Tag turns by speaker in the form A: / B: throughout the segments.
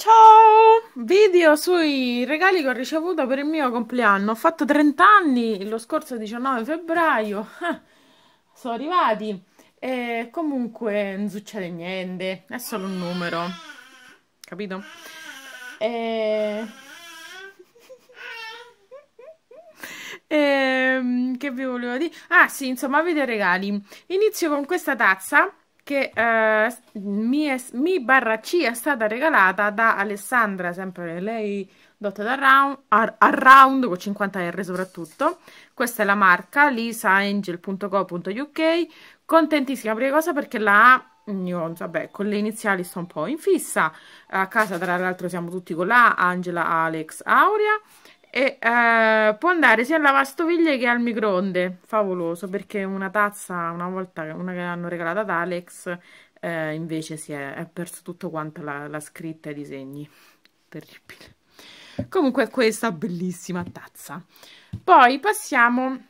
A: Ciao! Video sui regali che ho ricevuto per il mio compleanno. Ho fatto 30 anni lo scorso 19 febbraio. Sono arrivati. E comunque non succede niente, è solo un numero. Capito? E... e... Ehm, che vi volevo dire? Ah sì, insomma, avete regali. Inizio con questa tazza che eh, mi, è, mi barra C è stata regalata da Alessandra, sempre lei dot around, ar, around con 50 R soprattutto. Questa è la marca lisaangel.co.uk. Contentissima prima cosa perché la A io, vabbè, con le iniziali sto un po' in fissa. A casa, tra l'altro, siamo tutti con la Angela, Alex, Aurea. E eh, può andare sia al lavastoviglie che al microonde, favoloso, perché una tazza, una volta una che hanno regalato ad Alex, eh, invece si è, è, perso tutto quanto la, la scritta e i disegni. Terribile. Comunque questa bellissima tazza. Poi passiamo...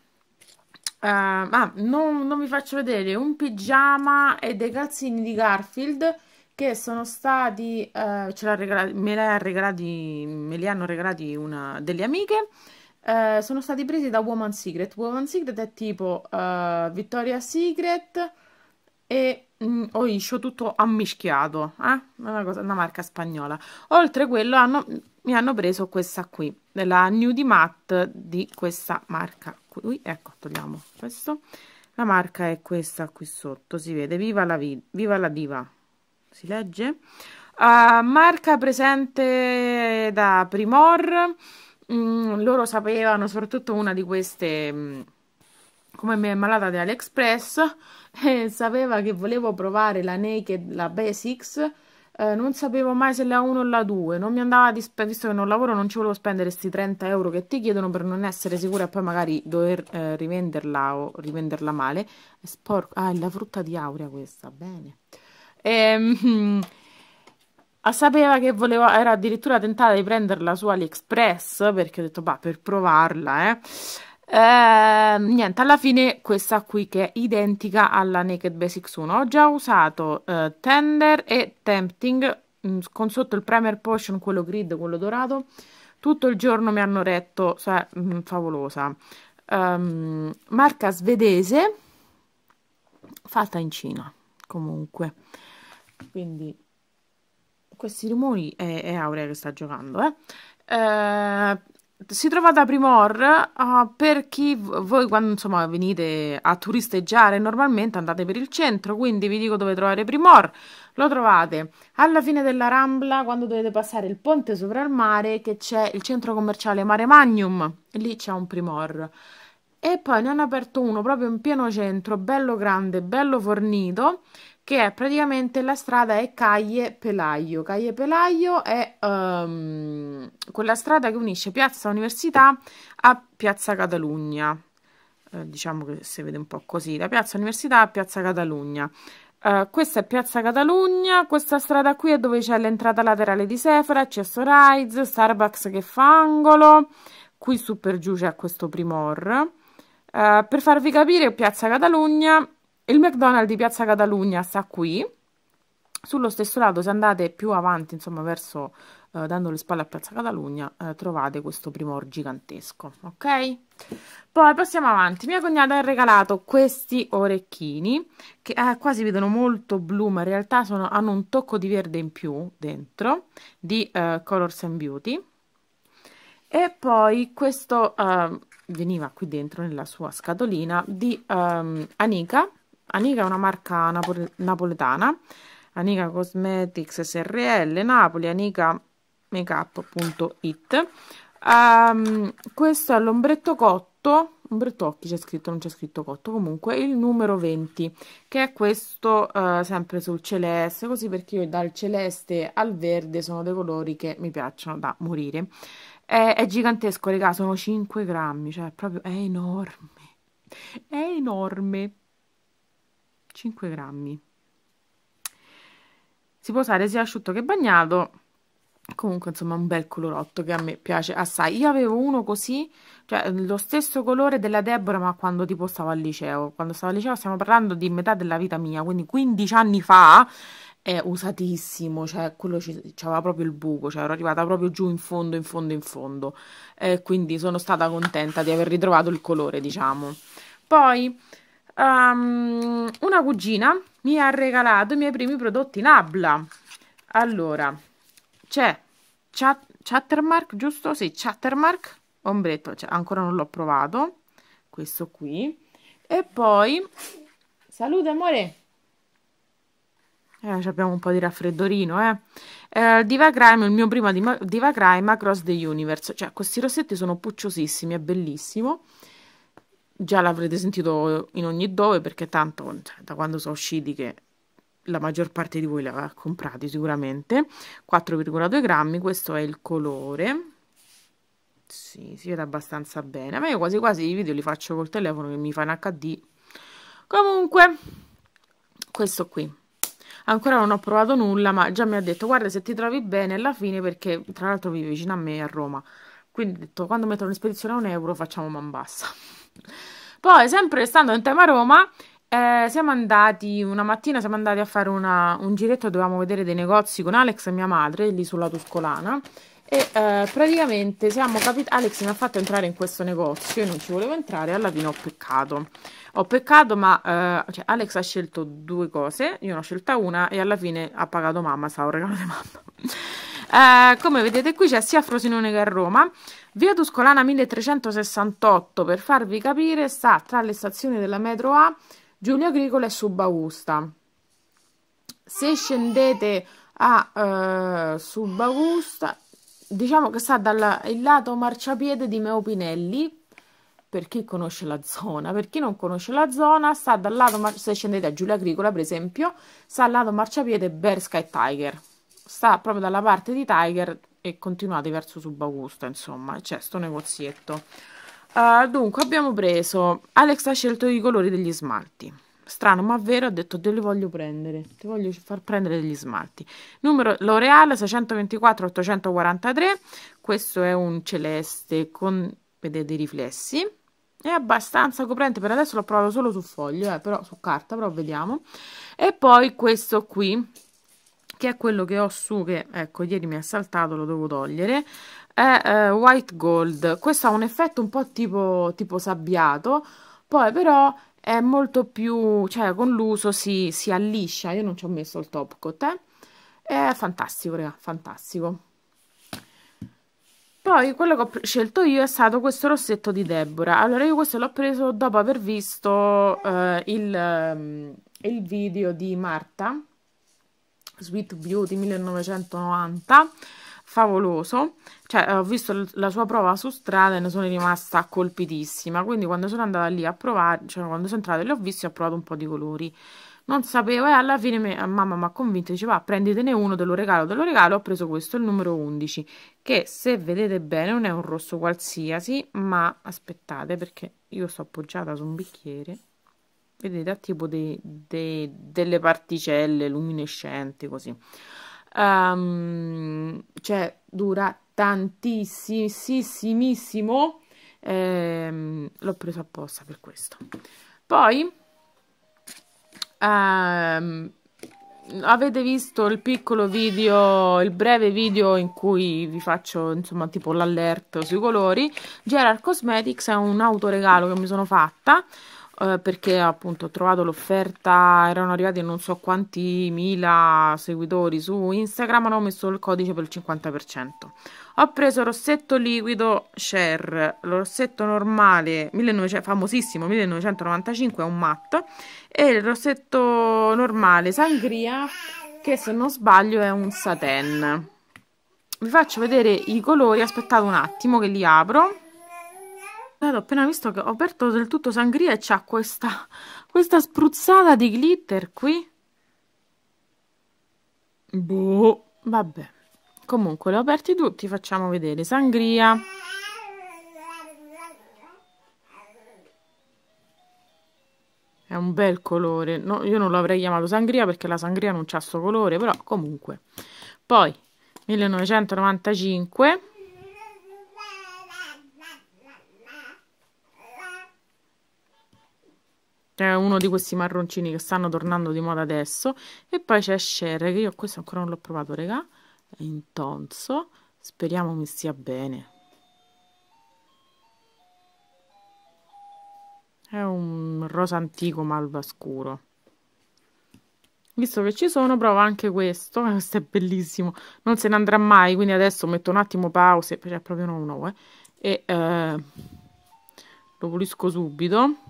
A: Uh, ah, non, non, vi faccio vedere un pigiama e dei calzini di Garfield che sono stati, eh, ce l'ha regalati, me, regalati, me li hanno regalati una delle amiche, eh, sono stati presi da Woman Secret. Woman Secret è tipo eh, Victoria Secret e mh, mm, Oisho tutto ammischiato, eh? una, cosa, una marca spagnola. Oltre a quello hanno, mi hanno preso questa qui, la Nudie Matte di questa marca qui. Ecco, togliamo questo. La marca è questa qui sotto, si vede, viva la, vi viva la diva! si legge, uh, marca presente da Primor, mm, loro sapevano, soprattutto una di queste... Mm, come mi è malata di AliExpress eh, sapeva che volevo provare la Naked, la Basics eh, non sapevo mai se la 1 o la 2 non mi andava di visto che non lavoro non ci volevo spendere questi 30 euro che ti chiedono per non essere sicura e poi magari dover eh, rivenderla o rivenderla male è sporco, ah è la frutta di Aurea questa, bene e, ehm, sapeva che volevo, era addirittura tentata di prenderla su AliExpress perché ho detto, bah, per provarla, eh. Eh, niente, alla fine questa qui che è identica alla Naked Basics 1. Ho già usato eh, Tender e Tempting mh, mm, con sotto il Primer Potion, quello grid, quello dorato. Tutto il giorno mi hanno retto, cioè, mh, mm, favolosa. Um, marca svedese, fatta in Cina comunque. Quindi questi rumori è, è Aurea che sta giocando, eh? Eh, si trova da Primor uh, per chi voi quando insomma venite a turisteggiare normalmente andate per il centro quindi vi dico dove trovare Primor lo trovate alla fine della Rambla quando dovete passare il ponte sopra il mare che c'è il centro commerciale Mare Magnum lì c'è un Primor e poi ne hanno aperto uno proprio in pieno centro bello grande bello fornito che è praticamente la strada è Caie Pelaio. Caie Pelaio è um, quella strada che unisce Piazza Università a Piazza Catalugna. Eh, diciamo che si vede un po' così, da Piazza Università a Piazza Catalugna. Uh, eh, questa è Piazza Catalugna, questa strada qui è dove c'è l'entrata laterale di Sephora, c'è Sorize, Starbucks che fa angolo, qui su per giù c'è questo Primor. Uh, per farvi capire, Piazza Catalugna il McDonald's di Piazza Catalogna sta qui, sullo stesso lato se andate più avanti, insomma verso, eh, dando le spalle a Piazza Catalogna, eh, trovate questo primor gigantesco, ok? Poi passiamo avanti, mia cognata ha regalato questi orecchini, che eh, qua si vedono molto blu, ma in realtà sono, hanno un tocco di verde in più dentro, di eh, Colors and Beauty, e poi questo ehm, veniva qui dentro nella sua scatolina di um, Anika Anica è una marca napol napoletana, Anica Cosmetics SRL Napoli, Anica makeup.it um, ehm, questo è l'ombretto cotto ombretto occhi c'è scritto non c'è scritto cotto comunque il numero 20 che è questo uh, sempre sul celeste così perché io dal celeste al verde sono dei colori che mi piacciono da morire è, è gigantesco regà sono 5 grammi cioè proprio è enorme è enorme 5 grammi si può usare sia asciutto che bagnato comunque insomma un bel colorotto che a me piace assai io avevo uno così cioè lo stesso colore della Deborah ma quando tipo stavo al liceo quando stavo al liceo stiamo parlando di metà della vita mia quindi 15 anni fa è usatissimo cioè quello c'aveva proprio il buco cioè ero arrivata proprio giù in fondo in fondo in fondo eh, quindi sono stata contenta di aver ritrovato il colore diciamo poi Um, una cugina mi ha regalato i miei primi prodotti in Abla. Allora, c'è chat, Chattermark, giusto? Sì, Chattermark, ombretto, cioè, ancora non l'ho provato, questo qui. E poi, salute amore! Eh, abbiamo un po' di raffreddorino, eh. eh Diva Crime, il mio primo Diva Crime, Across the Universe. Cioè, questi rossetti sono pucciosissimi, è bellissimo già l'avrete sentito in ogni dove perché tanto cioè, da quando sono usciti che la maggior parte di voi l'ha comprati sicuramente 4,2 grammi questo è il colore sì, si vede abbastanza bene ma io quasi quasi i video li faccio col telefono che mi fa in HD comunque questo qui ancora non ho provato nulla ma già mi ha detto guarda se ti trovi bene alla fine perché tra l'altro vivi vicino a me a Roma quindi ho detto, quando metto in spedizione un euro facciamo man bassa. Poi, sempre stando in tema Roma, eh, siamo andati una mattina, siamo andati a fare una, un giretto, dovevamo vedere dei negozi con Alex e mia madre, lì sulla Tuscolana. E eh, praticamente siamo capiti. Alex mi ha fatto entrare in questo negozio. e non ci volevo entrare, alla fine ho peccato. Ho peccato, ma eh, cioè, Alex ha scelto due cose. Io ne ho scelta una, e alla fine ha pagato mamma. Stavo regalando mamma. Eh, come vedete qui c'è sia a Frosinone che a Roma. Via Tuscolana 1368, per farvi capire, sta tra le stazioni della metro A, Giulio Agricola e Subagusta. Se scendete a eh, Subagusta, diciamo che sta dal lato marciapiede di Meopinelli, per chi conosce la zona, per chi non conosce la zona, sta dal lato, se scendete a Giulia Agricola per esempio, sta al lato marciapiede Bear Sky Tiger sta proprio dalla parte di Tiger e continuate verso Subagusta, insomma, c'è cioè, sto negozietto. Uh, dunque, abbiamo preso... Alex ha scelto i colori degli smalti. Strano, ma vero, ha detto, te li voglio prendere, ti voglio far prendere degli smalti. Numero L'Oreal 624-843, questo è un celeste con, vedete, i riflessi. È abbastanza coprente, per adesso l'ho provato solo su foglio, eh, però su carta, però vediamo. E poi questo qui, che è quello che ho su che ecco ieri mi ha saltato lo devo togliere è eh, white gold questo ha un effetto un po' tipo, tipo sabbiato poi però è molto più cioè con l'uso si, si, alliscia io non ci ho messo il top coat eh? è fantastico raga fantastico poi quello che ho scelto io è stato questo rossetto di Deborah. Allora io questo l'ho preso dopo aver visto eh, il, ehm, il, video di Marta Sweet Beauty 1990 favoloso, cioè eh, ho visto la sua prova su strada e ne sono rimasta colpitissima, quindi quando sono andata lì a provare, cioè quando sono entrata e le ho viste ho provato un po' di colori, non sapevo e alla fine me, mamma mi ha convinto, diceva prenditene uno, te lo regalo, te lo regalo, ho preso questo, il numero 11, che se vedete bene non è un rosso qualsiasi, ma aspettate perché io sto appoggiata su un bicchiere, vedete, ha tipo dei, dei, delle particelle luminescenti così. Um, cioè, dura tantissimissimo. Ehm, l'ho preso apposta per questo. Poi ehm, avete visto il piccolo video, il breve video in cui vi faccio insomma tipo l'allerta sui colori. Gerard Cosmetics è un autoregalo che mi sono fatta eh, perché appunto ho trovato l'offerta, erano arrivati non so quanti mila seguitori su Instagram, ma ho messo il codice per il 50%. Ho preso rossetto liquido Share, lo rossetto normale, 1900, famosissimo, 1995, è un matte, e il rossetto normale Sangria, che se non sbaglio è un satin. Vi faccio vedere i colori, aspettate un attimo che li apro ho appena visto che ho aperto del tutto sangria e c'ha questa, questa spruzzata di glitter qui. Boh, vabbè. Comunque, li ho aperti tutti, facciamo vedere. Sangria. È un bel colore. No, io non l'avrei chiamato sangria perché la sangria non c'ha sto colore, però comunque. Poi, 1995 è uno di questi marroncini che stanno tornando di moda adesso e poi c'è Share che io questo ancora non l'ho provato regà è in tonso speriamo mi stia bene è un rosa antico malva scuro visto che ci sono provo anche questo questo è bellissimo non se ne andrà mai quindi adesso metto un attimo pause cioè proprio non nuovo eh, e eh, lo pulisco subito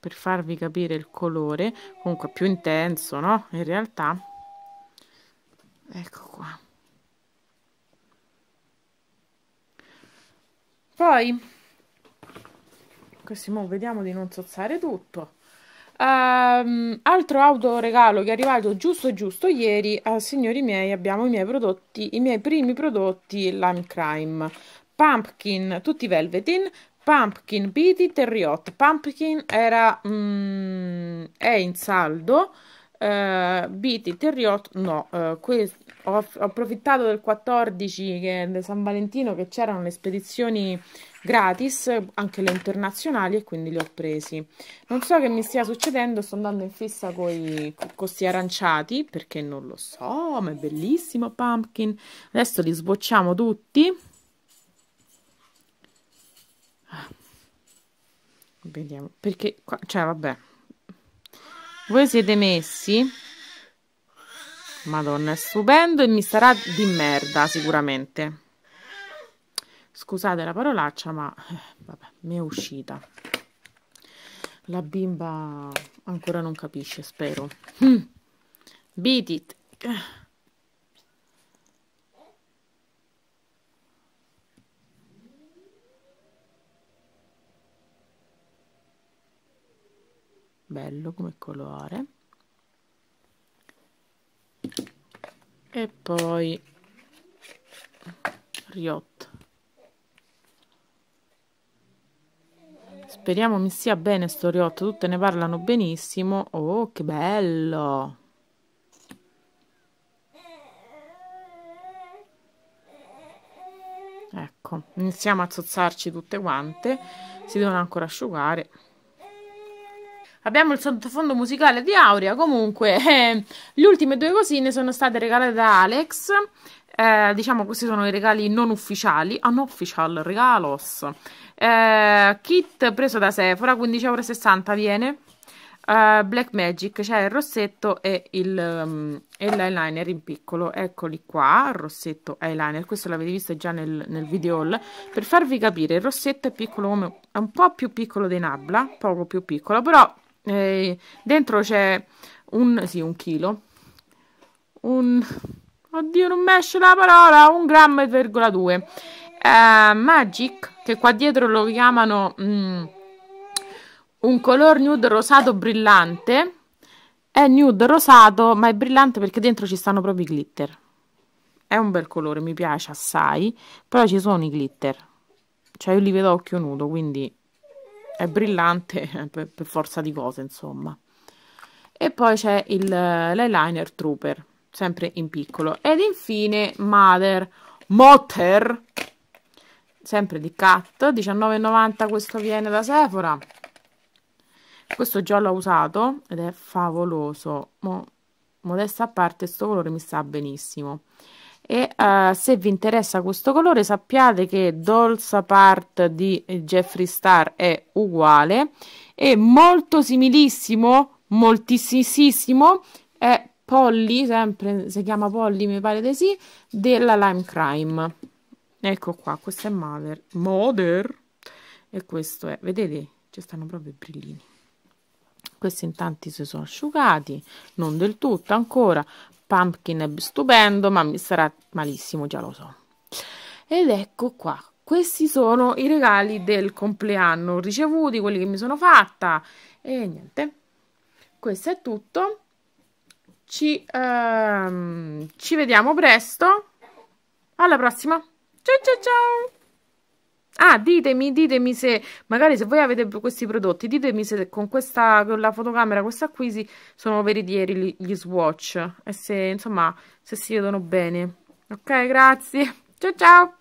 A: per farvi capire il colore comunque più intenso no in realtà ecco qua poi così mo vediamo di non sozzare tutto Um, altro autoregalo che è arrivato giusto giusto ieri, uh, signori miei, abbiamo i miei prodotti, i miei primi prodotti Lime Crime. Pumpkin, tutti velvetin, Pumpkin, Bidi, Terriot. Pumpkin era, mm, è in saldo, uh, eh, Bidi, Terriot no. Uh, ho, ho, approfittato del 14 che, del San Valentino che c'erano le spedizioni gratis, anche le internazionali, e quindi li ho presi. Non so che mi stia succedendo, sto andando in fissa con questi aranciati, perché non lo so, ma è bellissimo Pumpkin. Adesso li sbocciamo tutti. Vediamo, perché qua, cioè vabbè. Voi siete messi? Madonna, è stupendo e mi sarà di merda sicuramente. Scusate la parolaccia, ma eh, vabbè, mi è uscita. La bimba ancora non capisce, spero. Mm. Beat it. bello come colore e poi Riot speriamo mi sia bene sto Riot tutte ne parlano benissimo oh che bello ecco iniziamo a zozzarci tutte quante si devono ancora asciugare Abbiamo il sottofondo musicale di Aurea. Comunque, eh, le ultime due cosine sono state regalate da Alex. Eh, diciamo questi sono i regali non ufficiali, unofficial ah, regalos. Eh, kit preso da Sephora, 15,60€ viene. Uh, Black Magic, cioè il rossetto e il, um, l'eyeliner in piccolo, eccoli qua, rossetto eyeliner, questo l'avete visto già nel, nel video haul, per farvi capire il rossetto è piccolo come, è un po' più piccolo dei Nabla, poco più piccolo, però eh, dentro c'è un, sì, un chilo, un, oddio non mi esce la parola, un grammo e virgola due. Eh, Magic, che qua dietro lo chiamano mm, un color nude rosato brillante, è nude rosato ma è brillante perché dentro ci stanno proprio i glitter. È un bel colore, mi piace assai, però ci sono i glitter. Cioè io li vedo a occhio nudo, quindi è brillante eh, per, per forza di cose, insomma. E poi c'è eh, l'eyeliner Trooper, sempre in piccolo. Ed infine Mother, Motter, sempre di Cat, 19,90 questo viene da Sephora. Questo già l'ho usato ed è favoloso. Mo, modesta a parte, questo colore mi sta benissimo. E uh, se vi interessa questo colore, sappiate che Dolce Part di Jeffree Star è uguale e molto similissimo, moltissimo è Polly, sempre si chiama Polly, mi pare di sì, della Lime Crime. Ecco qua, questo è Mother. Mother! E questo è, vedete, ci stanno proprio i brillini questi intanto si sono asciugati non del tutto ancora pumpkin è stupendo, ma mi sarà malissimo, già lo so. Ed ecco qua, questi sono i regali del compleanno ricevuti, quelli che mi sono fatta. E niente, questo è tutto. Ci, ehm, ci vediamo presto. Alla prossima. Ciao ciao ciao. Ah, ditemi, ditemi se magari se voi avete questi prodotti, ditemi se con questa con la fotocamera, questa qui si, sono veritieri gli, gli swatch e se insomma se si vedono bene. Ok, grazie. Ciao ciao.